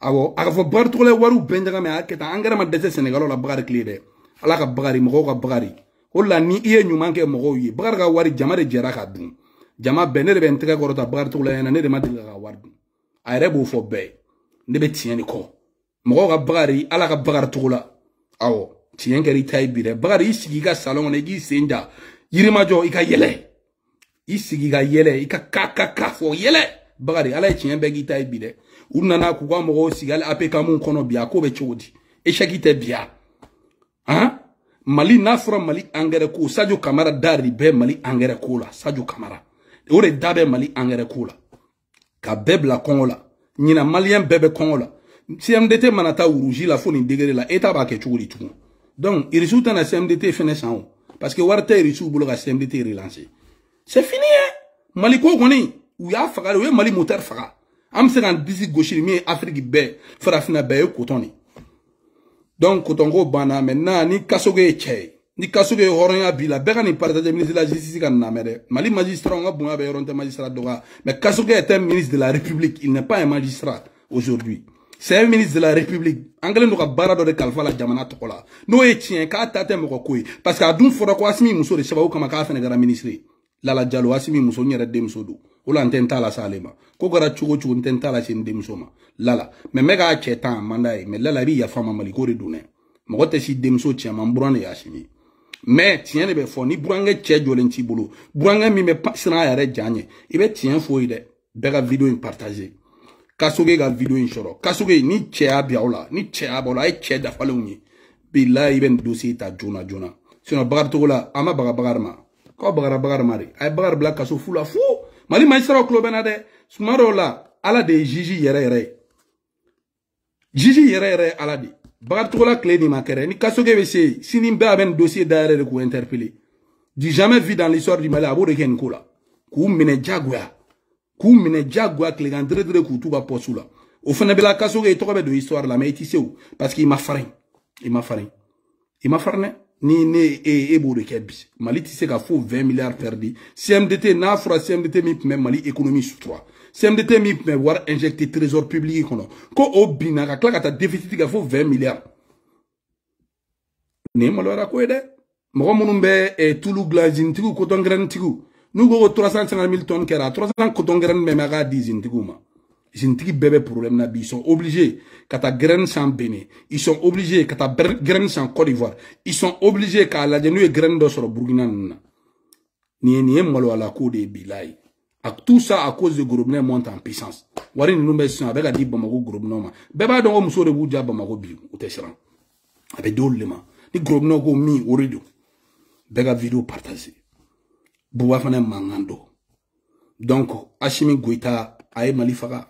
Speaker 1: awɔ a ka fɔ bagatɔgɔla ye wariw bɛɛ ɲagami a y'a kɛ tan engrais ma dɛsɛ sɛnɛgalɔ la bagari clé dɛ ala ka bagari mɔgɔw ka bagari o la ni i ye ɲuman kɛ mɔgɔw ye bakari wari jama de ka dun jama bɛɛ ah, ne de bɛ n tɛgɛ kɔrɔta bakari ne de ma wari dun a yɛrɛ b'o fɔ ne bɛ tiɲɛ de kɔ mɔgɔw ka ala ka bakari tɔgɔ la awɔ tiɲɛ kɛra i bi dɛ bakari sigi i ka salɔn kɔnɔ i k'i sen ja i sigi ka yɛlɛ i ka ka ka ka fɔ yɛlɛ bagari ala ye tiɲɛ bɛɛ k'i ta ye bi dɛ u nana k'u ka mɔgɔw sigi hali apk mun kɔnɔ bi a ko bɛ cogo di échec tɛ bi a han mali n'a fɔra mali angɛrɛ ko sajo kamara da de bɛ mali angɛrɛ ko la sajo kamara o de da bɛ mali angɛrɛ ko la ka bɛɛ bila kɔngɔ la ɲina maliyɛn bɛɛ bɛ kɔngɔ la cmdt mana taa wuruzi la fo nin degere la eta b'a kɛ cogo di tugun donc irisiw tɛna cmdt fɛnɛ san o parce que wari tɛ irisiw bolo ka cmdt relancer C'est fini, hein. Maliko kɔni ou y'a faga de u Mali moteur faga an bɛ se k'an Afrique bɛɛ farafinna bɛɛ ye donc coton Bana, maintenant ni Kasogo ye ni Kasogo ye Bila, b'i la bɛɛ ka ministre de la justice ka nin Mali magistrat on a bonya bɛ magistrat dɔgɔya mais Kasogo est un ministre de la République il n'est pas un magistrat aujourd'hui c'est un ministre de la République an kɛlen don ka de kalifa la jamana tokola. la n'o ye tiɲɛ k'a ta tɛ ko ye parce qu'à a dun fɔra ko Asimi muso de sababu comme k'a fana ministre lala jalo asimi muso n yɛrɛ denmuso don o la n tɛ n t'a la s'ale ma ko kɛra cogo cogo n tɛ n t'a la se n denmuso ma lala mɛ n bɛ k'a cɛ tan a man d'a ye mɛ lala i bɛ yafa n ma maliko de don dɛ mɔgɔ tɛ si denmuso cɛ ma n buran de y'a simi mɛ tiɲɛ de bɛ fɔ ni burankɛ cɛ jɔlen t'i bolo burankɛ min bɛ siran a yɛrɛ jan ɲɛ i bɛ tiɲɛ fɔ ye dɛ bɛɛ ka video in partage kasoge ka video in sɔrɔ kasoge ni cɛ y'a bi aw la ni cɛ y'a b'aw la a ye cɛ dafalenw ye bilayi i bɛ nin dossier ta joona joona sinɔn bakari togo la an ma baga bakari ma ko bagara bagara mari ay a ye bakari fou kaso fu la fu mali magistrat tulo bɛ na dɛ la ala de jiji Yere. yɛrɛ jiji Yere yɛrɛ ala de bakari la tile nin ni kasoke bɛ se sini bɛɛ a dossier dayɛlɛ de k'o interpeller du jamais vu dans l'histoire du Mali a de kɛ nin la k'u minɛ diyagoya k'u minɛ diyagoya tilegan deredere k'u t'u la o la kasoke i histoire la mais parce qu'il ma farin il ma farin il ma farné. ni ne e e b'o de kɛ bi mali tɛ se ka fo 20 milliards perdi cmdt n'a fɔra cmdt min tun bɛ mali économie sutura cmdt min tun bɛ wari injecté trésor public kɔnɔ ko o binna ka tila ka taa déficit kɛ fo 20 milliards nin ye maloyara ko ye dɛ mɔgɔ minnu bɛ eh, tulu dilan zinitigiw kotɔngrɛnitigiw n'u ko ko 350 000 tonnes kɛra 300 kotɔngrɛni bɛ mɛ a k'a di zinitigiw ma zinitigi bɛɛ bɛ problème na bi ils sont obligés ka taa graine san Benin ils sont obligés ka taa graine san Côte d'Ivoire ils sont obligés k'a lajɛ n'u ye graine dɔ sɔrɔ Burkina ninnu na nin ye nin ye maloyala ko de ye bi la ye a tout ça à cause de gorobinɛ monte en puissance wari ninnu bɛ sisan a bɛ ka di Bamako gorobinɛw ma bɛɛ b'a dɔn ko muso de b'u ja Bamako bi u tɛ siran a bɛ di olu le ma ni gorobinɛw ko min o de don bɛɛ ka video partage Buba fana ye mankan dɔ donc Asimi Goita a ye Mali faga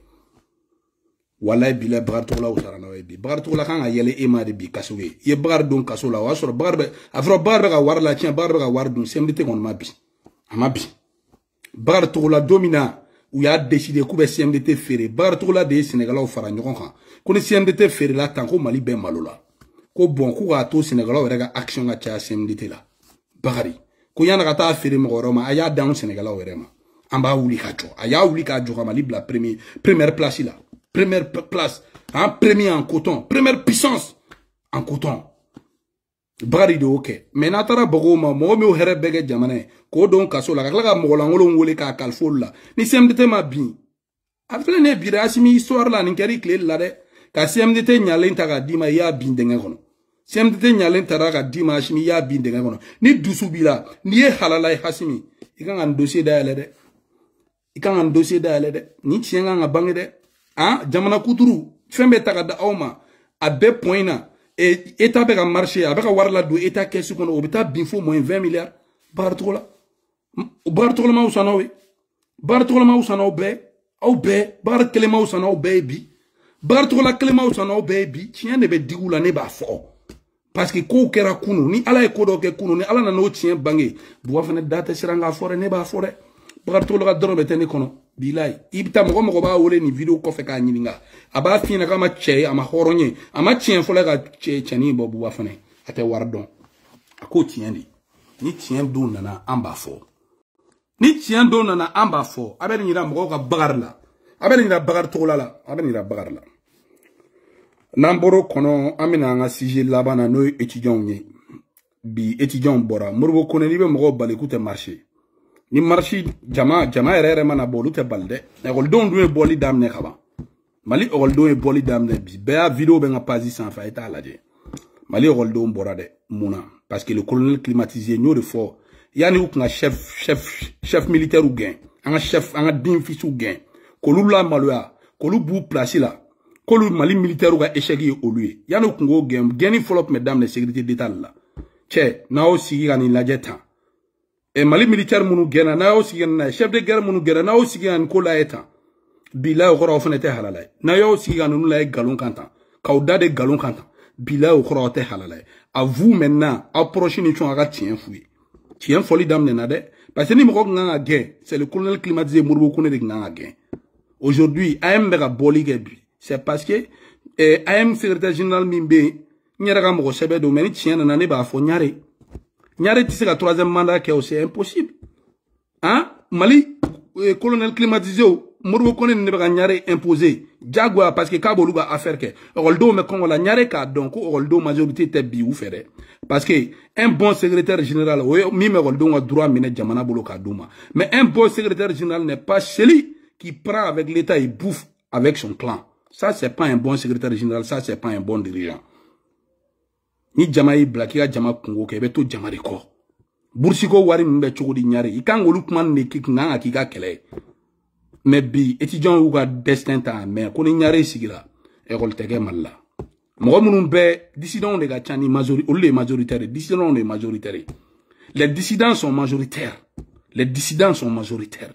Speaker 1: walayi bila bagatɔgɔlaw sara n'aw ye bi bagatɔgɔla kan ka yɛlɛ e ma de bi kaso ye i ye bakari don kaso la o y'a sɔrɔ bakari bɛ a fɔra bakari bɛ ka wari lacɛn bakari bɛ ka wari dun cmdt kɔni ma bi a ma bi bakari tɔgɔla don min na u y'a décidé k'u bɛ cmdt feere bakari tɔgɔla de ye sɛnɛgalaw fara ɲɔgɔn kan ko ni cmdt feerela tan ko mali bɛɛ malo la ko bɔn k'u k'a to sɛnɛgalaw yɛrɛ ka action ka caya cmdt la bakari ko yana ka taa feere mɔgɔ wɛrɛ ma a y'a danw sɛnɛgalaw yɛrɛ ma an b'a wuli ka jɔ a y'a wuli k'a jɔ ka mali bila première place la Première place. en premier en coton. Première puissance en coton. Bari de ok. Mais natara bogoma bagow ma mɔgɔ min y'o hɛrɛ k'o kaso la ka tila ka k'a ni cmdt ma bin a bɛ filɛ asimi histoire la ma y'a bin dingɛ kɔnɔ cmdt ɲalen ma y'a bin ni dusu n'i ye halala ye hasimi i e dossier dayɛlɛ de. E dossier dayɛlɛ Ni Ni tiɲɛ a jamana kuturu fɛn bɛ ta ka da aw ma a bɛɛ pɔn in na eta bɛ ka marché a bɛ ka wari ladon eta kɛsi kɔnɔ o bɛ taa bin fo mɔye 20 milliards bagaritogo la bagaritogola ma wusa n'aw ye bagaritogola ma wusa n'aw bɛɛ aw bɛɛ bagar kelen ma wusa n'aw bɛɛ ye bi bagaritogola kelen ma wusa n'aw bɛɛ ye bi tiɲɛ de bɛ digiw la ne b'a fɔ parce que kow kɛra kunu ni ala ye ko dɔ kɛ kunu ni ala nana o tiɲɛ bange buwa fɛnɛ da tɛ siran k'a fɔ dɛ ne b'a fɔ dɛ bagaritogola ka dɔrɔn bɛ tɛ ne kɔnɔ bilayi i bɛ taa mɔgɔ mɔgɔ b'a wele nin video kɔfɛ k'a ɲininka a b'a f'i ɲɛna k'a ma cɛ ye a ma hɔrɔn ye a ma tiɲɛ fɔlɔ ka cɛnin bɔ buba fana a tɛ wari dɔn a k'o tiɲɛ de ni tiɲɛ don nana an b'a fɔ ni tiɲɛ don nana an b'a fɔ a bɛ nin yira mɔgɔw ka bagari la a bɛ nin yira bagari togola la a bɛ nin yira bagari la n'an bɔr'o kɔnɔ an bɛna an ka sujet laban na n'o ye étudiants ye bi étudiants bɔra Modibo Kone n'i bɛ mɔgɔw bali k'u tɛ marcher ni marshi jama jama yɛrɛ yɛrɛ mana bɔ olu tɛ bali dɛ ekɔlidenw dun ye bɔli daminɛ ka ban mali ekɔlidenw ye bɔli daminɛ bi bɛɛ y'a video bɛ n ka pazi sanfɛ a ye t'a lajɛ mali ekɔlidenw bɔra dɛ mun na parce que le colonel climatisé n y'o de fɔ yanni u kun ka chef chef chef militaireu gɛn an ka chef an ka den fisiw gɛn k'olu lamaloya k'olu b'u place la k'olu mali militaireu ka échec ye olu ye yanni u kun k'o gɛn gɛnni fɔlɔ tun bɛ daminɛ sécurité d'état de la cɛ n'aw sigi ka nin lajɛ tan e mali militaire minnu gɛnna n'a y'aw sigi n'a ye chef de guerre minnu gɛnna n'a y'aw sigi nin ko la ye tan bilayi o kɔrɔ aw fana tɛ halala ye n'a y'aw sigi ka ninnu lajɛ nkalon kan tan k'aw da de nkalon kan tan bilayi o kɔrɔ aw tɛ halala ye a vous maintenant approche ni cɔn a ka tiɲɛ f'u ye tiɲɛ fɔli daminɛna dɛ parce que ni mɔgɔ kun kan ka gɛn c'est le colonel climatisé moribo kone de kun kan ka gɛn aujourd'hui am bɛ ka bɔli kɛ bi c'est parce que eh, am secrétaire général min bɛ yen n yɛrɛ ka mɔgɔ sɛbɛ don mɛ ni tiɲɛ nana ne b'a fɔ ɲare Nyare tisse la troisième mandat qui est aussi impossible hein Mali euh, colonel climatisé o Kone ne bɛ ka Nyare imposé. parce que k'a va affaire que Roldo mais bɛ la Nyare k'a Donc, donc majorité était bi ou parce que un bon secrétaire général oui, ye min a droit jamana Boloka mais un bon secrétaire général n'est pas celui qui prend avec l'État et bouffe avec son clan ça c'est pas un bon secrétaire général ça c'est pas un bon dirigeant ni jama y'i bila k'i ka jama kungo kɛ i bɛ to jama de kɔ burusiko wari min bɛ cogo di ɲare i kan k'olu kuma nin de kan ka k'i ka kɛlɛ ye mɛ bi étudiant y'u ka destin ta mɛ ko ni ɲare sigira école tɛ kɛ mali la mɔgɔ minnu bɛ dissidents de ka ca ni majori olu de ye majoritaire ye dissidents de ye majoritaire ye les dissidents sont majoritaires les dissidents sont majoritaires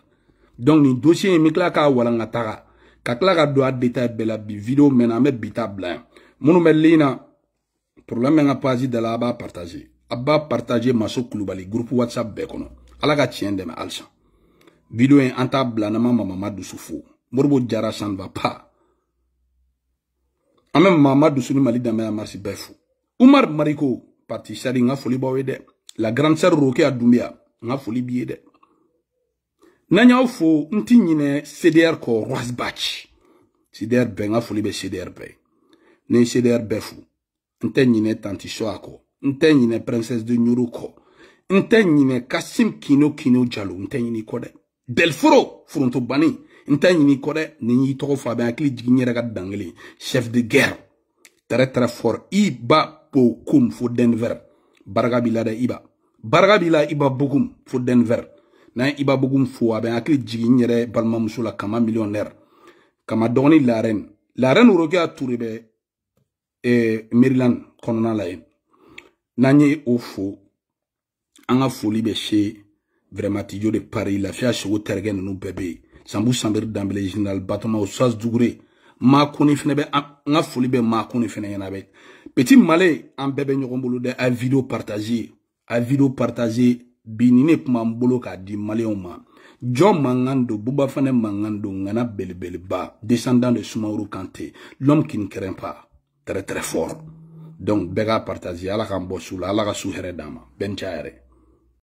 Speaker 1: donc nin dossier in n bɛ tila k'a walankata ka tila ka don a détail bɛɛ la bi vidéo mɛnna an bɛ bi ta bila yan minnu bɛ ligne na. problème nga pas dit de la bas b'a partage bas partager, partage maso groupe whatsapp bekono. kɔnɔ la ka de dɛmɛ alcha video in t'a ma mama de soufou jara ça ne va pas maman mama de ni mali danbe amasi bɛɛ umar mariko parti sari nga folie foli la grande sœur roke à doumia nga folie foli n'a fou dɛ n'an y'aw ko ko ti cdr ben rosbach cdr bɛɛ foli cdr n tɛ ɲinɛ tantisɔ a kɔ n tɛ ɲinɛ princesse de ɲuru kɔ n tɛ ɲinɛ kasim kino kino jalo n tɛ ɲini kɔ dɛ delforo foronto bani n tɛ ɲini kɔ dɛ ni y'i tɔgɔ fɔ a bɛ hakili jigin yɛrɛ ka dan kelen chef de guerre très très fort i ba po kum fo denver baraka b'i la dɛ i ba baraka b'i la i ba bogum fo denver n'an i ba bogum fo a bɛ hakili jigin n yɛrɛ balimamuso la kama millionnaire kama dɔgɔnin la reine la reine oroke a ture bɛ eh, maryland kɔnɔna la ye n'an ye o fo an ka foli bɛ se vrɛmatijo de pari lafiya sogo tɛrɛkɛ nunu bɛɛ be yen sanbu sanberi danbele general batoma osas dugure makoni fɛnɛ bɛ an ka foli bɛ makoni fɛnɛ ɲɛna bɛ petit male an bɛɛ bɛ ɲɔgɔn bolo dɛ a video partage a video partage bi ni ne kuma n bolo k'a di maliyɛw ma jɔ mankan don buba fɛnɛ mankan don ŋana belebeleba descendant de sumaworo kante l'homme qui ne craint pas ...tres, très fort donc bega k'a ala la ala ka su